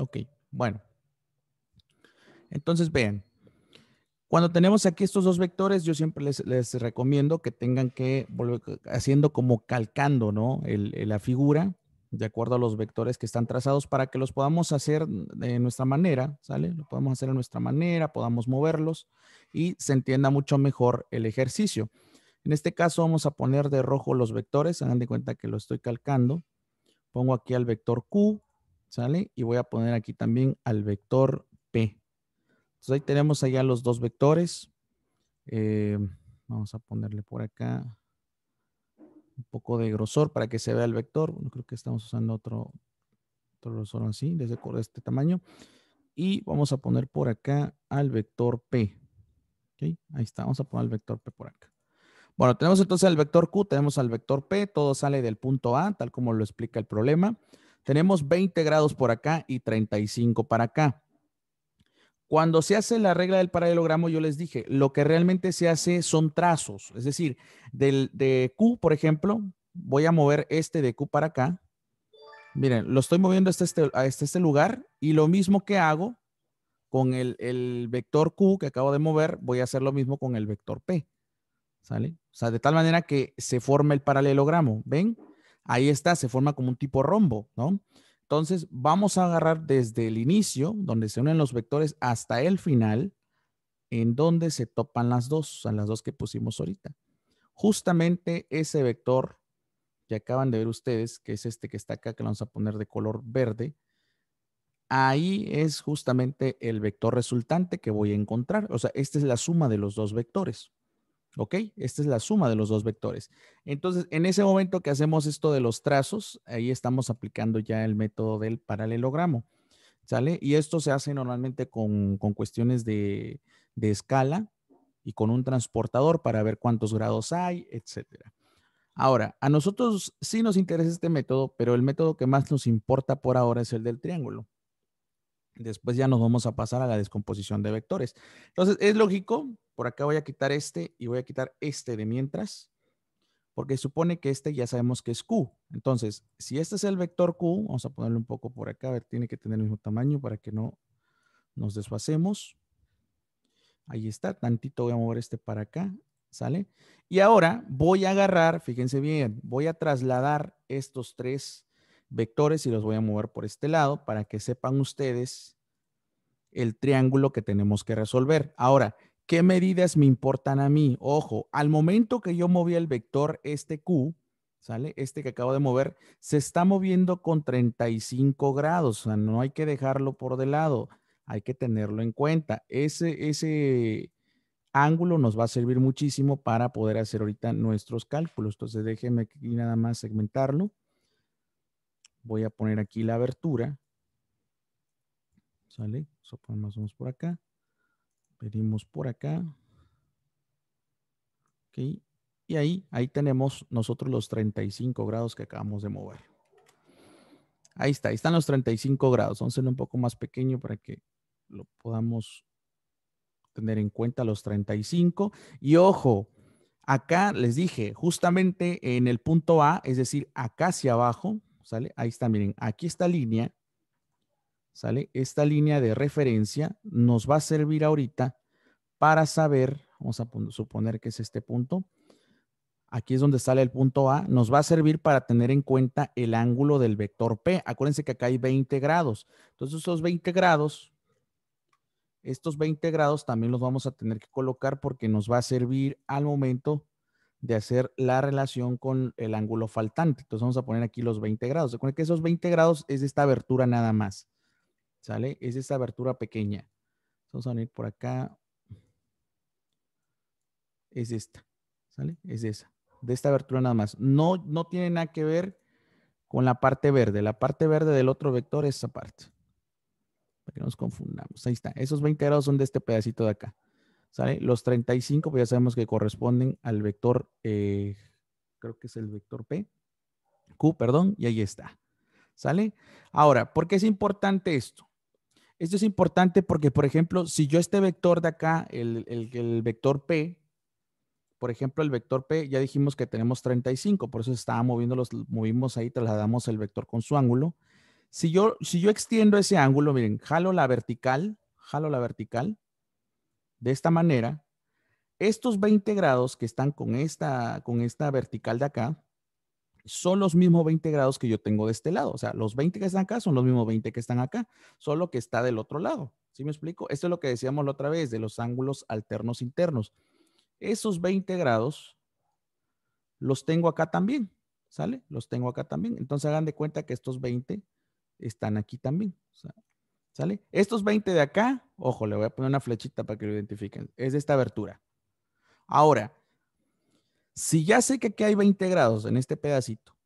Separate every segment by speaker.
Speaker 1: Ok, bueno. Entonces, vean, cuando tenemos aquí estos dos vectores, yo siempre les, recomiendo que tengan que volver haciendo como calcando, ¿no? Eh, la figura de acuerdo a los vectores que están trazados para que los podamos hacer de nuestra manera, ¿sale? Lo podemos hacer de nuestra manera, podamos moverlos y se entienda mucho mejor el ejercicio. En este caso vamos a poner de rojo los vectores, hagan de cuenta que lo estoy calcando. Pongo aquí al vector Q, ¿Sale? Y voy a poner aquí también al vector P. Entonces ahí tenemos allá los dos vectores. Eh, vamos a ponerle por acá un poco de grosor para que se vea el vector. creo que estamos usando otro, grosor así, desde de este tamaño. Y vamos a poner por acá al vector P. Ahí está, vamos a poner el vector P por acá. Bueno, tenemos entonces al vector Q, tenemos al vector P, todo sale del punto A, tal como lo explica el problema. Tenemos 20 grados por acá y 35 para acá. Cuando se hace la regla del paralelogramo, yo les dije, lo que realmente se hace son trazos. Es decir, del, de Q, por ejemplo, voy a mover este de Q para acá. Miren, lo estoy moviendo hasta este, este lugar y lo mismo que hago con el, el vector Q que acabo de mover, voy a hacer lo mismo con el vector P. ¿Sale? O sea, de tal manera que se forme el paralelogramo. ¿Ven? ahí está, se forma como un tipo rombo, ¿no? Entonces, vamos a agarrar desde el inicio, donde se unen los vectores, hasta el final, en donde se topan las dos, o sea, las dos que pusimos ahorita. Justamente ese vector que acaban de ver ustedes, que es este que está acá, que lo vamos a poner de color verde, ahí es justamente el vector resultante que voy a encontrar. O sea, esta es la suma de los dos vectores. ¿Ok? Esta es la suma de los dos vectores. Entonces, en ese momento que hacemos esto de los trazos, ahí estamos aplicando ya el método del paralelogramo. ¿Sale? Y esto se hace normalmente con, cuestiones de, de, escala y con un transportador para ver cuántos grados hay, etcétera. Ahora, a nosotros sí nos interesa este método, pero el método que más nos importa por ahora es el del triángulo. Después ya nos vamos a pasar a la descomposición de vectores. Entonces, es lógico, por acá voy a quitar este y voy a quitar este de mientras, porque supone que este ya sabemos que es Q. Entonces, si este es el vector Q, vamos a ponerle un poco por acá, a ver, tiene que tener el mismo tamaño para que no nos desfacemos. Ahí está, tantito voy a mover este para acá, ¿sale? Y ahora voy a agarrar, fíjense bien, voy a trasladar estos tres vectores y los voy a mover por este lado para que sepan ustedes el triángulo que tenemos que resolver. Ahora, ¿qué medidas me importan a mí? Ojo, al momento que yo moví el vector este Q, ¿sale? Este que acabo de mover, se está moviendo con 35 grados, o sea, no hay que dejarlo por de lado, hay que tenerlo en cuenta. Ese, ese ángulo nos va a servir muchísimo para poder hacer ahorita nuestros cálculos. Entonces, déjenme aquí nada más segmentarlo. Voy a poner aquí la abertura. ¿Sale? So, más vamos por acá. Pedimos por acá. Ok. Y ahí, ahí tenemos nosotros los 35 grados que acabamos de mover. Ahí está, ahí están los 35 grados. Vamos a hacerlo un poco más pequeño para que lo podamos tener en cuenta los 35. Y ojo, acá les dije, justamente en el punto A, es decir, acá hacia abajo, ¿sale? Ahí está, miren, aquí esta línea, ¿sale? Esta línea de referencia nos va a servir ahorita para saber, vamos a suponer que es este punto, aquí es donde sale el punto A, nos va a servir para tener en cuenta el ángulo del vector P. Acuérdense que acá hay 20 grados. Entonces, esos 20 grados, estos 20 grados también los vamos a tener que colocar porque nos va a servir al momento de hacer la relación con el ángulo faltante. Entonces vamos a poner aquí los 20 grados. Recuerden que esos 20 grados es esta abertura nada más. ¿Sale? Es esta abertura pequeña. Vamos a venir por acá. Es esta. ¿Sale? Es esa. De esta abertura nada más. No, no tiene nada que ver con la parte verde. La parte verde del otro vector es esa parte. Para que no nos confundamos. Ahí está. Esos 20 grados son de este pedacito de acá. ¿sale? Los 35 pues ya sabemos que corresponden al vector, eh, creo que es el vector P, Q, perdón, y ahí está. ¿Sale? Ahora, ¿por qué es importante esto? Esto es importante porque, por ejemplo, si yo este vector de acá, el, vector P, por ejemplo, el vector P, ya dijimos que tenemos 35, por eso estaba moviendo los, movimos ahí, trasladamos el vector con su ángulo. Si yo, si yo extiendo ese ángulo, miren, jalo la vertical, jalo la vertical, de esta manera, estos 20 grados que están con esta, con esta vertical de acá, son los mismos 20 grados que yo tengo de este lado. O sea, los 20 que están acá son los mismos 20 que están acá, solo que está del otro lado. ¿Sí me explico? Esto es lo que decíamos la otra vez de los ángulos alternos internos. Esos 20 grados los tengo acá también, ¿sale? Los tengo acá también. Entonces hagan de cuenta que estos 20 están aquí también. O estos 20 de acá, ojo, le voy a poner una flechita para que lo identifiquen. Es de esta abertura. Ahora, si ya sé que aquí hay 20 grados en este pedacito,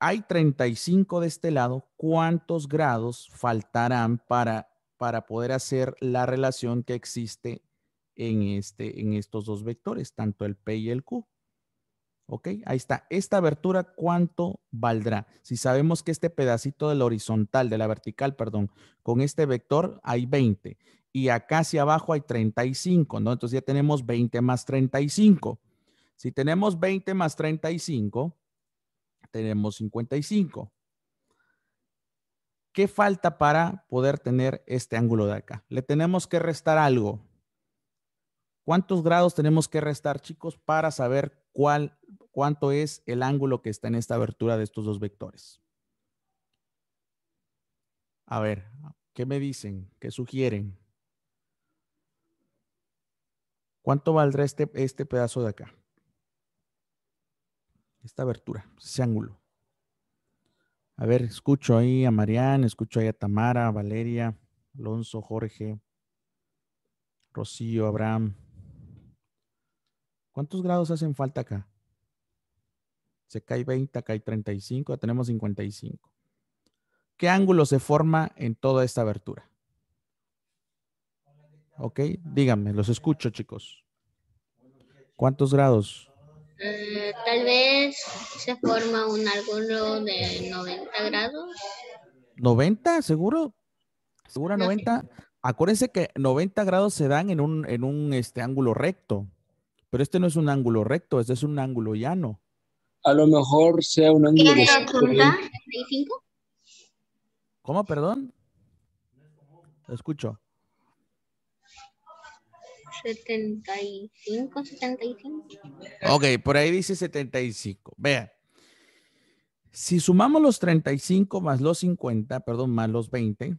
Speaker 1: hay 35 de este lado, ¿cuántos grados faltarán para, para poder hacer la relación que existe en, este, en estos dos vectores, tanto el P y el Q? ¿Ok? Ahí está. Esta abertura, ¿cuánto valdrá? Si sabemos que este pedacito la horizontal, de la vertical, perdón, con este vector hay 20 y acá hacia abajo hay 35, ¿no? Entonces ya tenemos 20 más 35. Si tenemos 20 más 35, tenemos 55. ¿Qué falta para poder tener este ángulo de acá? Le tenemos que restar algo. ¿Cuántos grados tenemos que restar, chicos, para saber cuánto es el ángulo que está en esta abertura de estos dos vectores. A ver, ¿qué me dicen? ¿Qué sugieren? ¿Cuánto valdrá este, este pedazo de acá? Esta abertura, ese ángulo. A ver, escucho ahí a Marián, escucho ahí a Tamara, Valeria, Alonso, Jorge, Rocío, Abraham. ¿Cuántos grados hacen falta acá? Se cae 20, cae 35, ya tenemos 55. ¿Qué ángulo se forma en toda esta abertura? Ok, díganme, los escucho, chicos. ¿Cuántos grados? Eh, tal vez se forma un ángulo de 90 grados. ¿90? ¿Seguro? ¿Segura 90? Acuérdense que 90 grados se dan en un, en un este, ángulo recto. Pero este no es un ángulo recto, este es un ángulo llano. A lo mejor sea un ángulo. ¿Cómo, perdón? Escucho. 75, 75. Ok, por ahí dice 75. Vea, Si sumamos los 35 más los 50, perdón, más los 20,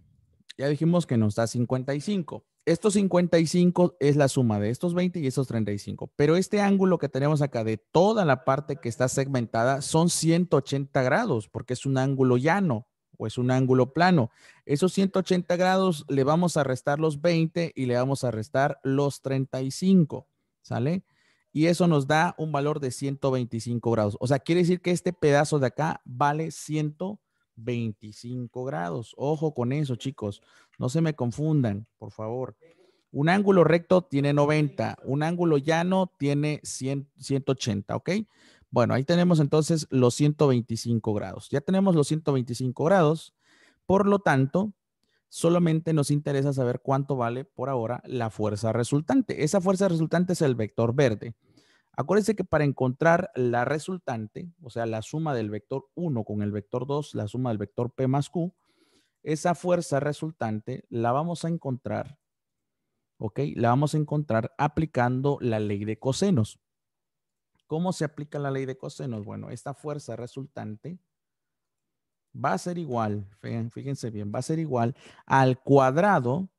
Speaker 1: ya dijimos que nos da 55 estos 55 es la suma de estos 20 y estos 35, pero este ángulo que tenemos acá de toda la parte que está segmentada son 180 grados porque es un ángulo llano o es un ángulo plano. Esos 180 grados le vamos a restar los 20 y le vamos a restar los 35, ¿sale? Y eso nos da un valor de 125 grados. O sea, quiere decir que este pedazo de acá vale 125 25 grados. Ojo con eso, chicos. No se me confundan, por favor. Un ángulo recto tiene 90, un ángulo llano tiene 180, ¿ok? Bueno, ahí tenemos entonces los 125 grados. Ya tenemos los 125 grados. Por lo tanto, solamente nos interesa saber cuánto vale por ahora la fuerza resultante. Esa fuerza resultante es el vector verde. Acuérdense que para encontrar la resultante, o sea, la suma del vector 1 con el vector 2, la suma del vector P más Q, esa fuerza resultante la vamos a encontrar, ¿ok? La vamos a encontrar aplicando la ley de cosenos. ¿Cómo se aplica la ley de cosenos? Bueno, esta fuerza resultante va a ser igual, fíjense bien, va a ser igual al cuadrado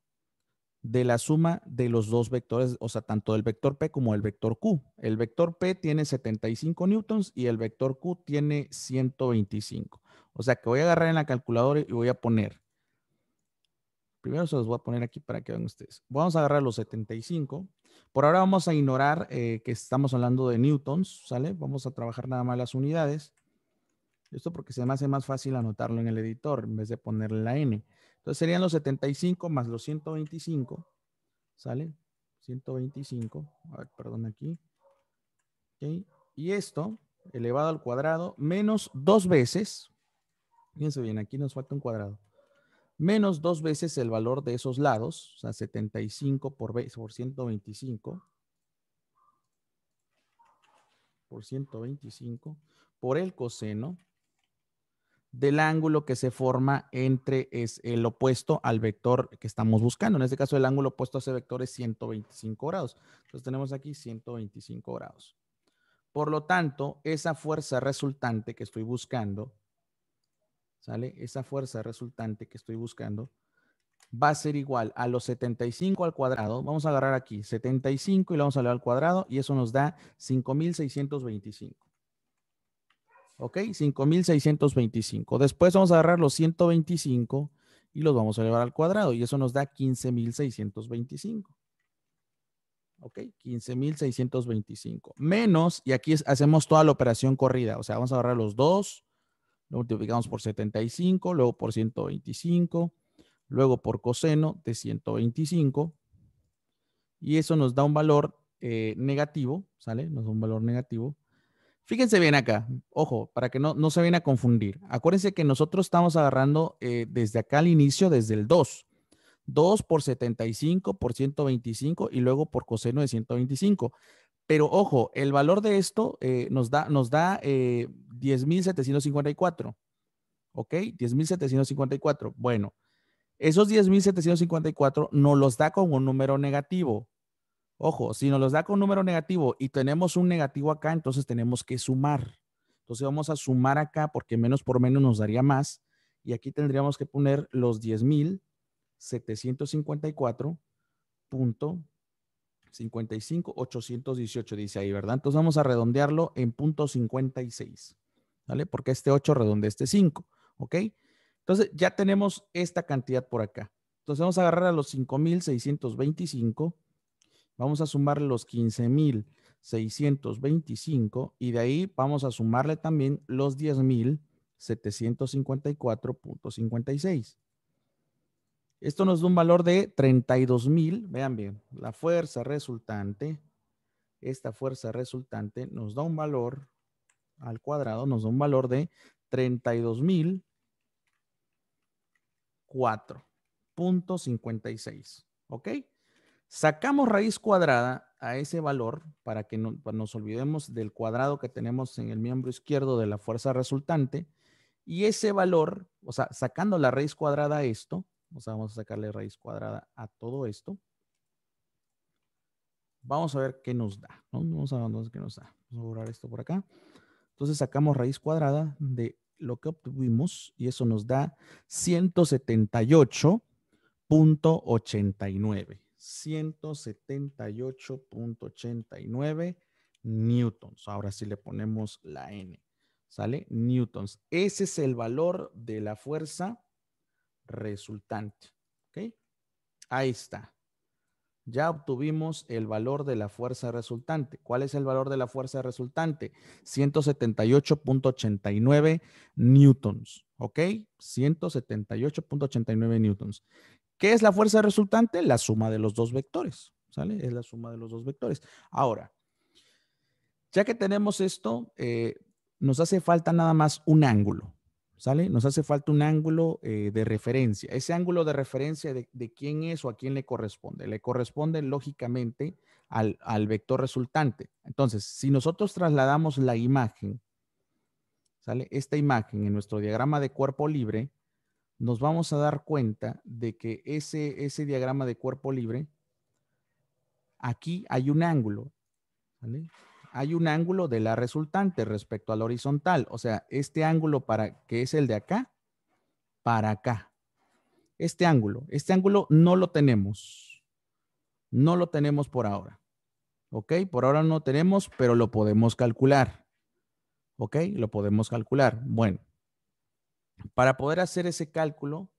Speaker 1: de la suma de los dos vectores, o sea, tanto del vector P como el vector Q. El vector P tiene 75 newtons y el vector Q tiene 125. O sea, que voy a agarrar en la calculadora y voy a poner. Primero se los voy a poner aquí para que vean ustedes. Vamos a agarrar los 75. Por ahora vamos a ignorar eh, que estamos hablando de newtons, ¿sale? Vamos a trabajar nada más las unidades. Esto porque se me hace más fácil anotarlo en el editor en vez de ponerle la N. Entonces serían los 75 más los 125, ¿sale? 125, a ver, perdón aquí. Y esto elevado al cuadrado menos dos veces, fíjense bien, aquí nos falta un cuadrado, menos dos veces el valor de esos lados, o sea, 75 por, por 125, por 125, por el coseno, del ángulo que se forma entre es el opuesto al vector que estamos buscando. En este caso, el ángulo opuesto a ese vector es 125 grados. Entonces tenemos aquí 125 grados. Por lo tanto, esa fuerza resultante que estoy buscando, ¿sale? Esa fuerza resultante que estoy buscando va a ser igual a los 75 al cuadrado. Vamos a agarrar aquí 75 y lo vamos a elevar al cuadrado y eso nos da 5625. ¿Ok? 5.625. Después vamos a agarrar los 125 y los vamos a elevar al cuadrado y eso nos da 15.625. ¿Ok? 15.625. Menos, y aquí hacemos toda la operación corrida. O sea, vamos a agarrar los dos, lo multiplicamos por 75, luego por 125, luego por coseno de 125 y eso nos da un valor eh, negativo, ¿sale? Nos da un valor negativo Fíjense bien acá, ojo, para que no, no se vayan a confundir. Acuérdense que nosotros estamos agarrando eh, desde acá al inicio, desde el 2. 2 por 75 por 125 y luego por coseno de 125. Pero ojo, el valor de esto eh, nos da, nos da 10.754. Eh, ¿Ok? 10.754. Bueno, esos 10.754 nos los da con un número negativo. Ojo, si nos los da con número negativo y tenemos un negativo acá, entonces tenemos que sumar. Entonces vamos a sumar acá porque menos por menos nos daría más. Y aquí tendríamos que poner los 10.754.55.818, dice ahí, ¿verdad? Entonces vamos a redondearlo en punto 56, ¿vale? Porque este 8 redondea este 5, ¿ok? Entonces ya tenemos esta cantidad por acá. Entonces vamos a agarrar a los 5.625 vamos a sumarle los 15.625 y de ahí vamos a sumarle también los 10.754.56. Esto nos da un valor de 32.000, vean bien, la fuerza resultante, esta fuerza resultante nos da un valor al cuadrado, nos da un valor de 32.004.56, ¿ok? Sacamos raíz cuadrada a ese valor para que nos olvidemos del cuadrado que tenemos en el miembro izquierdo de la fuerza resultante y ese valor, o sea, sacando la raíz cuadrada a esto, o sea, vamos a sacarle raíz cuadrada a todo esto. Vamos a ver qué nos da, Vamos a ver qué nos da. Vamos a borrar esto por acá. Entonces sacamos raíz cuadrada de lo que obtuvimos y eso nos da 178.89. 178.89 newtons. Ahora sí le ponemos la N. ¿Sale? Newtons. Ese es el valor de la fuerza resultante. ¿Ok? Ahí está. Ya obtuvimos el valor de la fuerza resultante. ¿Cuál es el valor de la fuerza resultante? 178.89 newtons. ¿Ok? 178.89 newtons. ¿Qué es la fuerza resultante? La suma de los dos vectores, ¿sale? Es la suma de los dos vectores. Ahora, ya que tenemos esto, eh, nos hace falta nada más un ángulo, ¿sale? Nos hace falta un ángulo eh, de referencia. Ese ángulo de referencia de, quién es o a quién le corresponde. Le corresponde lógicamente al, al vector resultante. Entonces, si nosotros trasladamos la imagen, ¿sale? Esta imagen en nuestro diagrama de cuerpo libre, nos vamos a dar cuenta de que ese, ese diagrama de cuerpo libre, aquí hay un ángulo. ¿vale? Hay un ángulo de la resultante respecto al horizontal. O sea, este ángulo para, que es el de acá, para acá. Este ángulo, este ángulo no lo tenemos. No lo tenemos por ahora. ¿Ok? Por ahora no lo tenemos, pero lo podemos calcular. ¿Ok? Lo podemos calcular. Bueno, para poder hacer ese cálculo,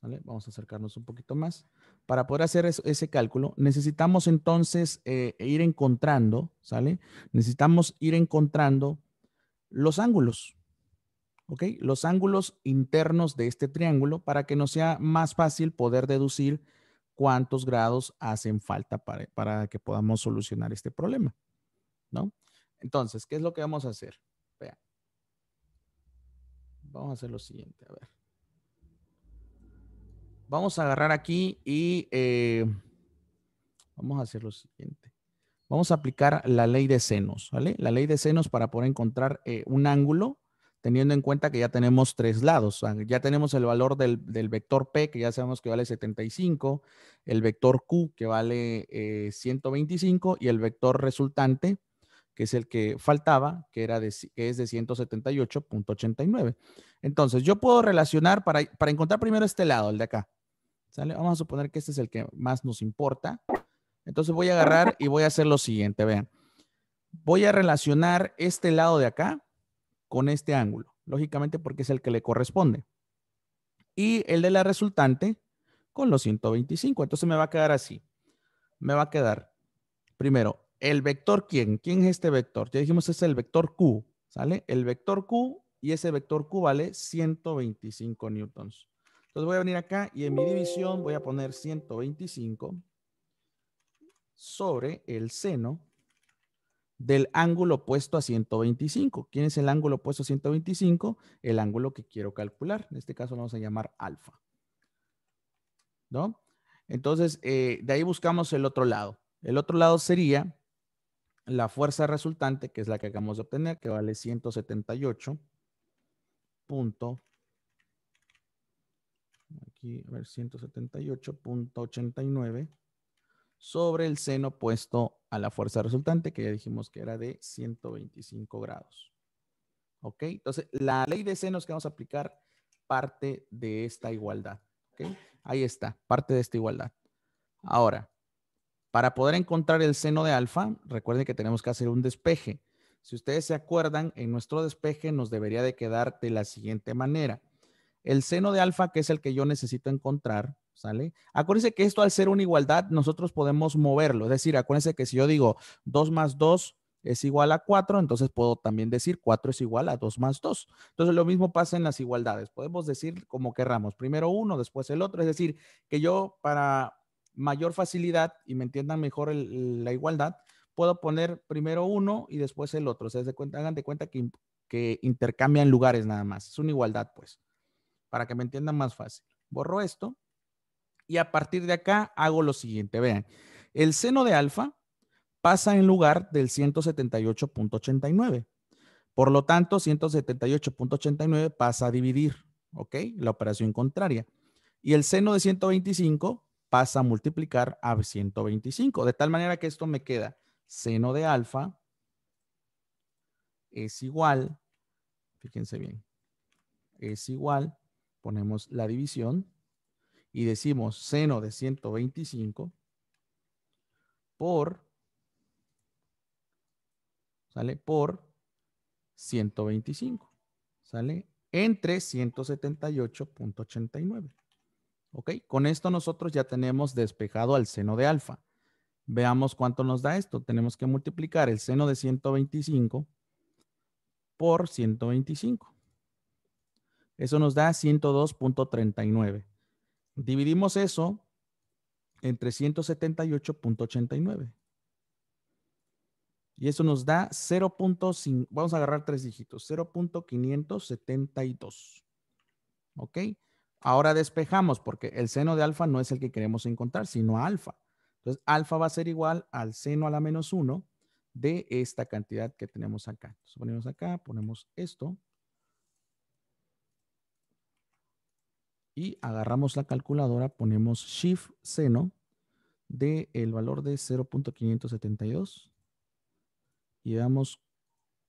Speaker 1: vamos a acercarnos un poquito más. Para poder hacer ese cálculo, necesitamos entonces eh, ir encontrando, ¿sale? Necesitamos ir encontrando los ángulos, ¿ok? Los ángulos internos de este triángulo para que nos sea más fácil poder deducir cuántos grados hacen falta para, para que podamos solucionar este problema, ¿no? Entonces, ¿qué es lo que vamos a hacer? Vamos a hacer lo siguiente, a ver. Vamos a agarrar aquí y eh, vamos a hacer lo siguiente. Vamos a aplicar la ley de senos, ¿vale? La ley de senos para poder encontrar eh, un ángulo teniendo en cuenta que ya tenemos tres lados. Ya tenemos el valor del, vector P, que ya sabemos que vale 75, el vector Q, que vale 125, eh, y el vector resultante, que es el que faltaba, que, era que es de 178.89. Entonces, yo puedo relacionar para, encontrar primero este lado, el de acá. Vamos a suponer que este es el que más nos importa. Entonces voy a agarrar y voy a hacer lo siguiente, vean. Voy a relacionar este lado de acá con este ángulo, lógicamente porque es el que le corresponde. Y el de la resultante con los 125. Entonces me va a quedar así. Me va a quedar primero el vector, ¿quién? ¿Quién es este vector? Ya dijimos, es el vector Q, ¿sale? El vector Q y ese vector Q vale 125 newtons. Entonces voy a venir acá y en mi división voy a poner 125 sobre el seno del ángulo opuesto a 125. ¿Quién es el ángulo opuesto a 125? El ángulo que quiero calcular. En este caso lo vamos a llamar alfa. ¿No? Entonces, eh, de ahí buscamos el otro lado. El otro lado sería la fuerza resultante, que es la que acabamos de obtener, que vale 178 aquí, 178.89 sobre el seno puesto a la fuerza resultante, que ya dijimos que era de 125 grados. ¿Ok? Entonces, la ley de senos que vamos a aplicar parte de esta igualdad. ¿Ok? Ahí está, parte de esta igualdad. Ahora, para poder encontrar el seno de alfa, recuerden que tenemos que hacer un despeje. Si ustedes se acuerdan, en nuestro despeje nos debería de quedar de la siguiente manera. El seno de alfa, que es el que yo necesito encontrar, ¿sale? Acuérdense que esto al ser una igualdad, nosotros podemos moverlo. Es decir, acuérdense que si yo digo 2 más 2 es igual a 4, entonces puedo también decir 4 es igual a 2 más 2. Entonces lo mismo pasa en las igualdades. Podemos decir como querramos, primero uno, después el otro. Es decir, que yo para mayor facilidad y me entiendan mejor la igualdad, puedo poner primero uno y después el otro. O sea, cuenta, hagan de cuenta que, que intercambian lugares nada más. Es una igualdad, pues, para que me entiendan más fácil. Borro esto y a partir de acá hago lo siguiente. Vean, el seno de alfa pasa en lugar del 178.89. Por lo tanto, 178.89 pasa a dividir, ¿ok? La operación contraria. Y el seno de 125 pasa a multiplicar a 125. De tal manera que esto me queda seno de alfa es igual, fíjense bien, es igual, ponemos la división y decimos seno de 125 por, ¿sale? Por 125, ¿sale? Entre 178.89. ¿Ok? Con esto nosotros ya tenemos despejado al seno de alfa. Veamos cuánto nos da esto. Tenemos que multiplicar el seno de 125 por 125. Eso nos da 102.39. Dividimos eso entre 178.89. Y eso nos da 0.5, vamos a agarrar tres dígitos, 0.572. ¿Ok? Ahora despejamos porque el seno de alfa no es el que queremos encontrar, sino alfa. Entonces, alfa va a ser igual al seno a la menos 1 de esta cantidad que tenemos acá. Entonces, ponemos acá, ponemos esto. Y agarramos la calculadora, ponemos shift seno del valor de 0.572. Y veamos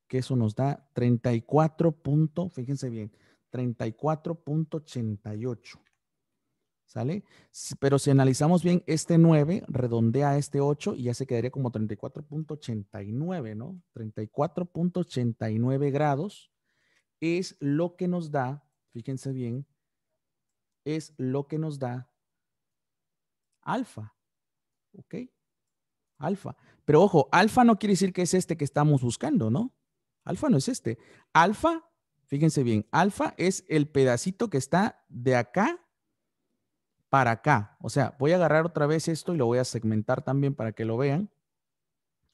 Speaker 1: que eso nos da 34. fíjense bien, 34.88. ¿Sale? Pero si analizamos bien, este 9 redondea este 8 y ya se quedaría como 34.89, ¿no? 34.89 grados es lo que nos da, fíjense bien, es lo que nos da alfa. ¿Ok? Alfa. Pero ojo, alfa no quiere decir que es este que estamos buscando, ¿no? Alfa no es este. Alfa Fíjense bien, alfa es el pedacito que está de acá para acá. O sea, voy a agarrar otra vez esto y lo voy a segmentar también para que lo vean.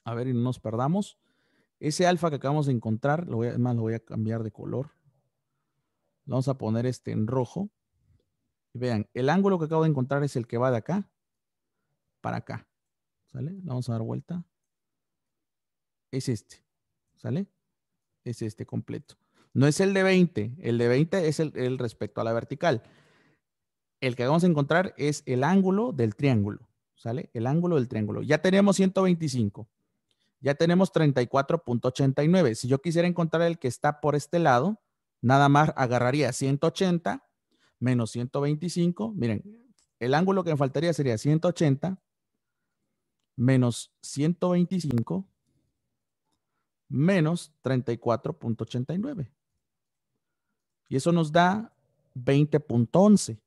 Speaker 1: A ver, y no nos perdamos. Ese alfa que acabamos de encontrar, lo además lo voy a cambiar de color. vamos a poner este en rojo. Y vean, el ángulo que acabo de encontrar es el que va de acá para acá. ¿Sale? vamos a dar vuelta. Es este. ¿Sale? Es este completo. No es el de 20, el de 20 es el, respecto a la vertical. El que vamos a encontrar es el ángulo del triángulo, ¿sale? El ángulo del triángulo. Ya tenemos 125, ya tenemos 34.89. Si yo quisiera encontrar el que está por este lado, nada más agarraría 180 menos 125. Miren, el ángulo que me faltaría sería 180 menos 125 menos 34.89. Y eso nos da 20.11.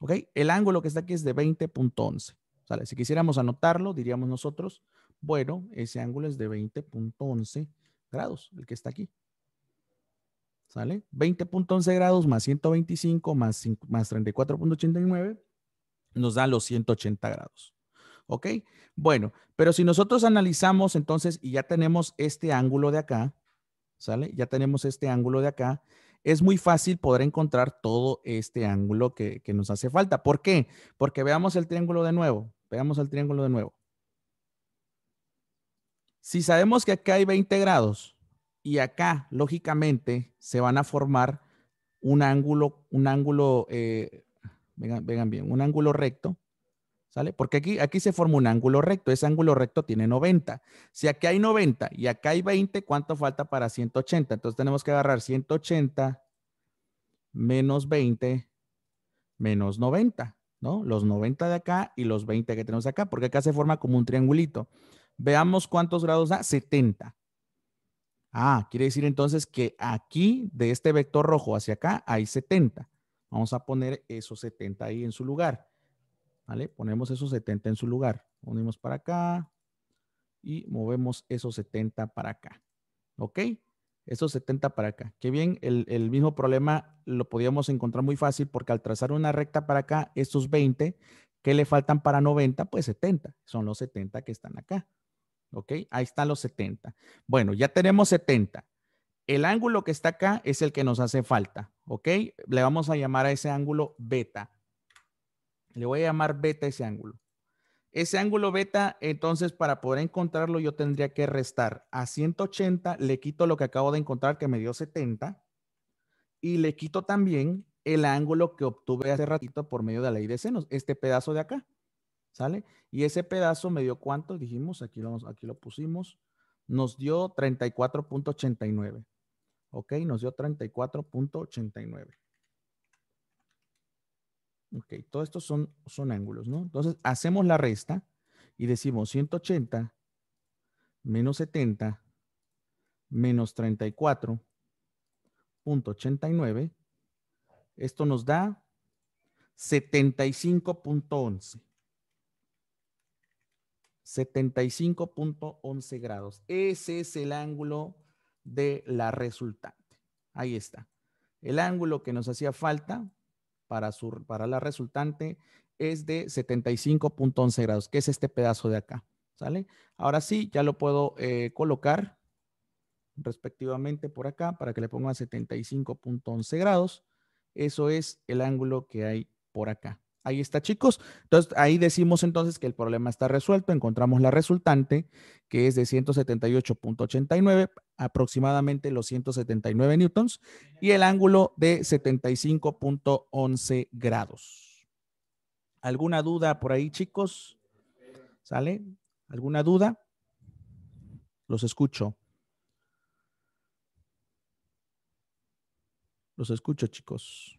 Speaker 1: ¿Ok? El ángulo que está aquí es de 20.11. ¿Sale? Si quisiéramos anotarlo, diríamos nosotros, bueno, ese ángulo es de 20.11 grados, el que está aquí. ¿Sale? 20.11 grados más 125 más, 34.89 nos da los 180 grados. ¿Ok? Bueno, pero si nosotros analizamos entonces y ya tenemos este ángulo de acá, ¿sale? Ya tenemos este ángulo de acá es muy fácil poder encontrar todo este ángulo que, nos hace falta. ¿Por qué? Porque veamos el triángulo de nuevo. Veamos el triángulo de nuevo. Si sabemos que acá hay 20 grados y acá, lógicamente, se van a formar un ángulo, un ángulo, eh, bien, un ángulo recto ¿Sale? Porque aquí, aquí se forma un ángulo recto. Ese ángulo recto tiene 90. Si aquí hay 90 y acá hay 20, ¿cuánto falta para 180? Entonces tenemos que agarrar 180 menos 20 menos 90, ¿no? Los 90 de acá y los 20 que tenemos acá, porque acá se forma como un triangulito. Veamos cuántos grados da, 70. Ah, quiere decir entonces que aquí, de este vector rojo hacia acá, hay 70. Vamos a poner esos 70 ahí en su lugar. ¿vale? Ponemos esos 70 en su lugar. Unimos para acá y movemos esos 70 para acá. ¿Ok? Esos 70 para acá. Qué bien, el, el mismo problema lo podíamos encontrar muy fácil porque al trazar una recta para acá, estos 20, ¿qué le faltan para 90? Pues 70. Son los 70 que están acá. ¿Ok? Ahí están los 70. Bueno, ya tenemos 70. El ángulo que está acá es el que nos hace falta, ¿ok? Le vamos a llamar a ese ángulo beta. Le voy a llamar beta ese ángulo. Ese ángulo beta, entonces, para poder encontrarlo, yo tendría que restar a 180, le quito lo que acabo de encontrar, que me dio 70, y le quito también el ángulo que obtuve hace ratito por medio de la ley de senos, este pedazo de acá, ¿sale? Y ese pedazo me dio cuánto, dijimos, aquí lo, aquí lo pusimos, nos dio 34.89, ¿ok? Nos dio 34.89. Ok, todos estos son, son ángulos, ¿no? Entonces hacemos la resta y decimos 180 menos 70 menos 34.89. Esto nos da 75.11. 75.11 grados. Ese es el ángulo de la resultante. Ahí está. El ángulo que nos hacía falta para, la resultante es de 75.11 grados, que es este pedazo de acá. ¿Sale? Ahora sí, ya lo puedo eh, colocar respectivamente por acá para que le ponga 75.11 grados. Eso es el ángulo que hay por acá. Ahí está, chicos. Entonces, ahí decimos entonces que el problema está resuelto. Encontramos la resultante, que es de 178.89, aproximadamente los 179 newtons, y el ángulo de 75.11 grados. ¿Alguna duda por ahí, chicos? ¿Sale? ¿Alguna duda? Los escucho. Los escucho, chicos.